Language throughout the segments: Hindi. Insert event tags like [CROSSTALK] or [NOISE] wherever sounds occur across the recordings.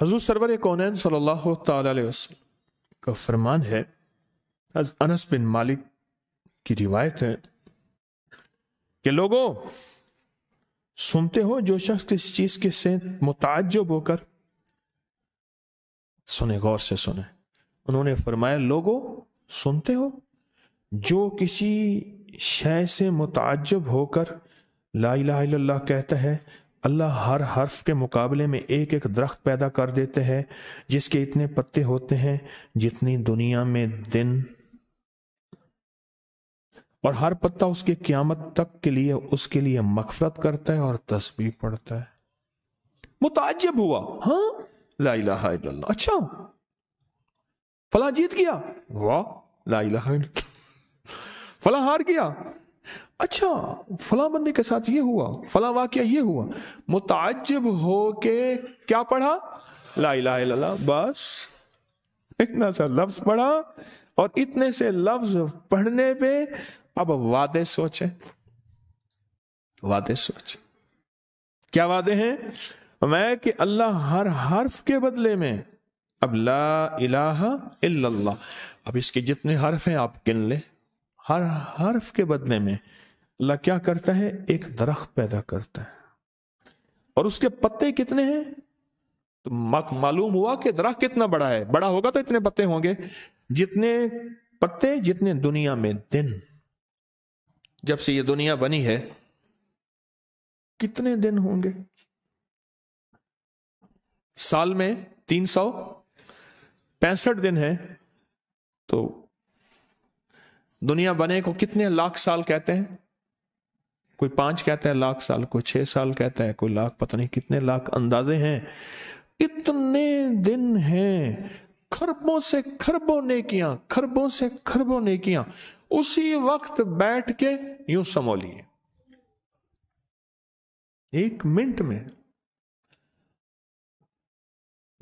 हजू सरवर कौन सल्लल्लाहु का फरमान है अनस बिन मालिक की रिवायत है कि लोगों सुनते हो जो शख्स किस चीज के से मुताजब होकर सुने गौर से सुने उन्होंने फरमाया लोगों सुनते हो जो किसी शय से मुताजब होकर ला इला कहता है अल्लाह हर हर्फ के मुकाबले में एक एक दरख्त पैदा कर देते हैं जिसके इतने पत्ते होते हैं जितनी दुनिया में दिन और हर पत्ता उसके क्यामत तक के लिए उसके लिए मकफरत करता है और तस्वीर पढ़ता है मुताजब हुआ हाँ लाइल अच्छा फला जीत गया वाह ला फला हार गया अच्छा फला बंदे के साथ ये हुआ फला वाक्य ये हुआ मुताजब हो के क्या पढ़ा ला ला बस इतना सा लफ्ज पढ़ा और इतने से लफ्ज पढ़ने पे अब वादे सोचे वादे सोचे क्या वादे हैं मैं कि अल्लाह हर हर्फ के बदले में अब ला इलाहा इल्लल्लाह अब इसके जितने हर्फ हैं आप गिन लें हर हर्फ के बदले में अल्लाह क्या करता है एक दरख्त पैदा करता है और उसके पत्ते कितने हैं तो मालूम हुआ कि दरख्त कितना बड़ा है बड़ा होगा तो इतने पत्ते होंगे जितने पत्ते जितने दुनिया में दिन जब से ये दुनिया बनी है कितने दिन होंगे साल में तीन सौ पैंसठ दिन है तो दुनिया बने को कितने लाख साल कहते हैं कोई पांच कहता है लाख साल कोई छह साल कहता है कोई लाख पता नहीं कितने लाख अंदाजे हैं इतने दिन हैं खरबों से खरबों ने किया खरबों से खरबों ने किया उसी वक्त बैठ के यूं समोलिए एक मिनट में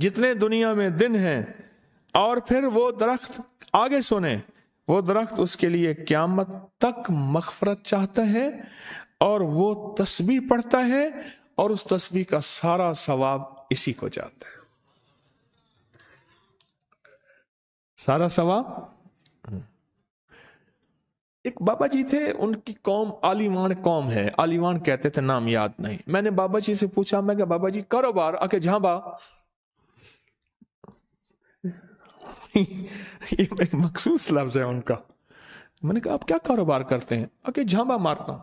जितने दुनिया में दिन हैं और फिर वो दरख्त आगे सुने वो दरख्त उसके लिए क्यामत तक मखफरत चाहता है और वो तस्वीर पढ़ता है और उस तस्वीर का सारा सवाब इसी को जाता है सारा सवाब एक बाबा जी थे उनकी कौम आलिवान कौम है आलिवान कहते थे नाम याद नहीं मैंने बाबा जी से पूछा मैं क्या बाबा जी कारोबार आके झाबा [LAUGHS] ये एक मखसूस लफ्ज है उनका मैंने कहा आप क्या कारोबार करते हैं अके झांबा मारता हूं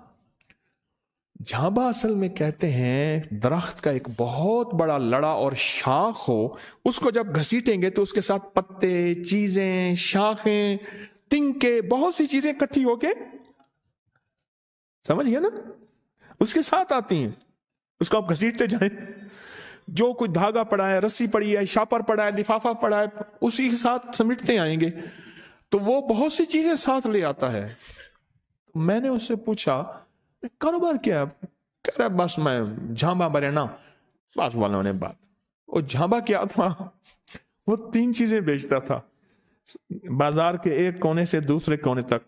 झांबा असल में कहते हैं दरख्त का एक बहुत बड़ा लड़ा और शाख हो उसको जब घसीटेंगे तो उसके साथ पत्ते चीजें शाखें तिंके बहुत सी चीजें इकट्ठी होके समझ गया ना उसके साथ आती हैं उसको आप घसीटते जाएं जो कुछ धागा पड़ा है रस्सी पड़ी है शापर पड़ा है लिफाफा पड़ा है उसी के साथ समेटते आएंगे तो वो बहुत सी चीजें साथ ले आता है तो मैंने उससे पूछा कारोबार क्या है कह रहा बस मैं झांबा ना बस वालों ने बात वो झांबा क्या था वो तीन चीजें बेचता था बाजार के एक कोने से दूसरे कोने तक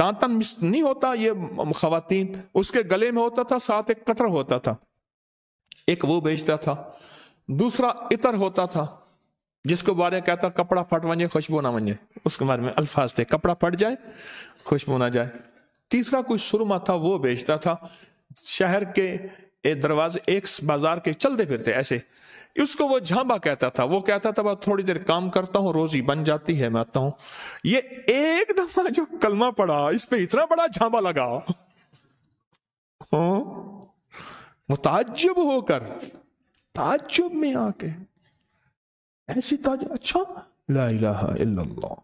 दांतन नहीं होता ये खातन उसके गले में होता था साथ एक कटर होता था एक वो बेचता था दूसरा इतर होता था जिसको बारे कहता कपड़ा फट वंजे खुशबू ना वंजे उसके बारे में अल्फाज थे कपड़ा फट जाए खुशबू ना जाए तीसरा कोई सुरमा था वो बेचता था शहर के दरवाजे एक बाजार के चलते फिरते ऐसे उसको वो झांबा कहता था वो कहता था मैं थोड़ी देर काम करता हूँ रोजी बन जाती है मैं आता हूँ ये एक दफा जो कलमा पड़ा इस पर इतना बड़ा झांबा लगा हाँ? मुताजब होकर ताज्जुब में आके ऐसी ताज अच्छा ला इल्लल्लाह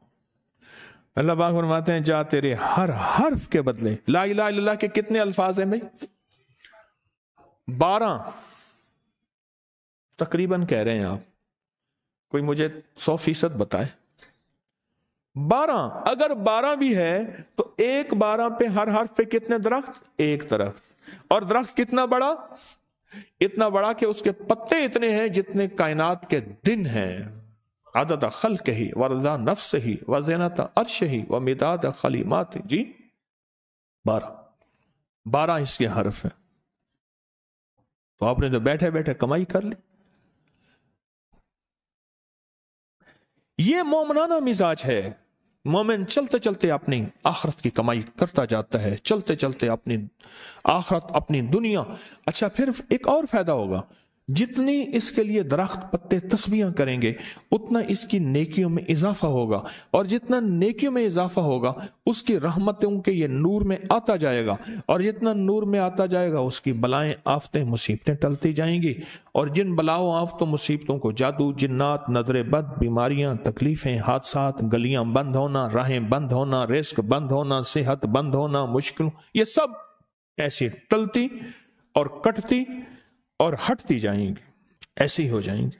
अल्लाह पाक फरमाते हैं जा तेरे हर हर्फ के बदले ला इला के कितने अल्फाज हैं भाई बारह तकरीबन कह रहे हैं आप कोई मुझे सौ फीसद बताए बारह अगर बारह भी है तो एक बारह पे हर हर पे कितने दरख्त एक दरख्त और दरख्त कितना बड़ा इतना बड़ा कि उसके पत्ते इतने हैं जितने कायनात के दिन हैं आदत खल कही वरदा नफ्स ही व जैनत अर्श ही व मिदाद मात जी बारह बारह इसके हर्फ हैं तो आपने तो बैठे बैठे कमाई कर ली ये मोमनाना मिजाज है मोमिन चलते चलते अपनी आखरत की कमाई करता जाता है चलते चलते अपनी आखरत अपनी दुनिया अच्छा फिर एक और फायदा होगा जितनी इसके लिए दरख्त पत्ते तस्बियां करेंगे उतना इसकी नेकियों में इजाफा होगा और जितना नेकियों में इजाफा होगा उसकी रहमतों के ये नूर में आता जाएगा और जितना नूर में आता जाएगा उसकी बलाएं आफतें मुसीबतें टलती जाएंगी और जिन बलाओं आफ्तों मुसीबतों को जादू जिन्नात नदर बद बीमारियां तकलीफ़ें हादसा गलियां बंद होना राहें बंद होना रिस्क बंद होना सेहत बंद होना मुश्किल ये सब ऐसी टलती और कटती और हटती जाएंगी ऐसी हो जाएंगी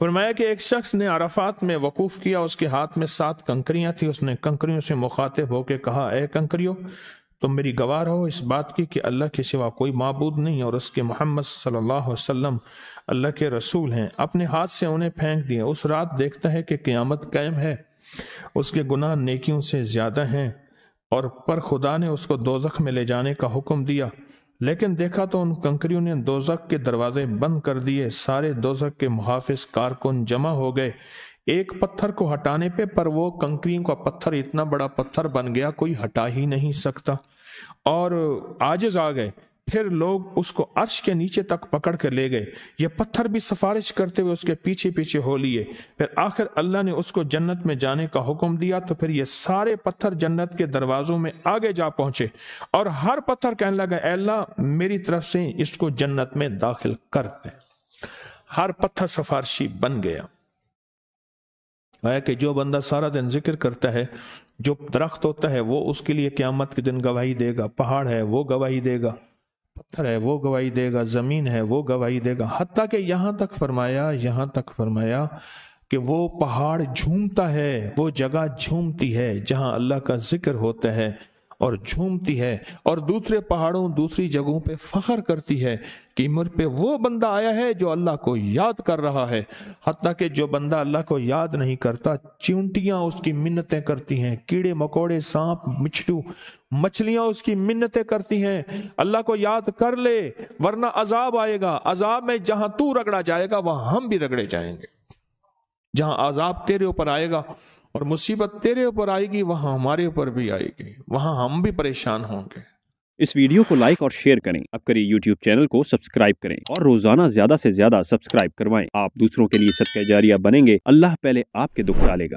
फरमाया कि एक शख्स ने अराफात में वकूफ़ किया उसके हाथ में सात कंकरियां थी उसने कंकरियों से मुखातिब होकर कहा ए कंकरियो तुम मेरी गवाह रहो इस बात की कि अल्लाह के सिवा कोई मबूद नहीं और उसके मोहम्मद सल्लल्लाहु अलैहि वसल्लम अल्लाह के रसूल हैं अपने हाथ से उन्हें फेंक दिए उस रात देखता है कि क़्यामत कायम है उसके गुनाह नेकियों से ज़्यादा हैं और पर खुदा ने उसको दोजख में ले जाने का हुक्म दिया लेकिन देखा तो उन कंकरियों ने दोजक के दरवाजे बंद कर दिए सारे दोजक के मुहाफिज कारकुन जमा हो गए एक पत्थर को हटाने पे पर वो कंकरियों का पत्थर इतना बड़ा पत्थर बन गया कोई हटा ही नहीं सकता और आजिज आ गए फिर लोग उसको अर्श के नीचे तक पकड़ कर ले गए ये पत्थर भी सिफारिश करते हुए उसके पीछे पीछे हो लिए फिर आखिर अल्लाह ने उसको जन्नत में जाने का हुक्म दिया तो फिर ये सारे पत्थर जन्नत के दरवाज़ों में आगे जा पहुंचे और हर पत्थर कहने लगा अल्लाह मेरी तरफ से इसको जन्नत में दाखिल कर दे हर पत्थर सिफारशी बन गया है कि जो बंदा सारा दिन जिक्र करता है जो दरख्त होता है वो उसके लिए क्यामत के दिन गवाही देगा पहाड़ है वो गवाही देगा पत्थर है वो गवाही देगा ज़मीन है वो गवाही देगा हती कि यहाँ तक फरमाया यहाँ तक फरमाया कि वो पहाड़ झूमता है वो जगह झूमती है जहाँ अल्लाह का जिक्र होता है और झूमती है और दूसरे पहाड़ों दूसरी जगहों पे फखर करती है कि मुझ पे वो बंदा आया है जो अल्लाह को याद कर रहा है हती कि जो बंदा अल्लाह को याद नहीं करता चिंटियां उसकी मिन्नतें करती हैं कीड़े मकोड़े सांप मिछटू मछलियां उसकी मिन्नतें करती हैं अल्लाह को याद कर ले वरना अजाब आएगा अजाब में जहां तू रगड़ा जाएगा वहां हम भी रगड़े जाएंगे जहां अजाब तेरे ऊपर आएगा और मुसीबत तेरे ऊपर आएगी वहां हमारे ऊपर भी आएगी वहां हम भी परेशान होंगे इस वीडियो को लाइक और शेयर करें अब करिए यूट्यूब चैनल को सब्सक्राइब करें और रोजाना ज्यादा से ज्यादा सब्सक्राइब करवाएं आप दूसरों के लिए सदका जारिया बनेंगे अल्लाह पहले आपके दुख डालेगा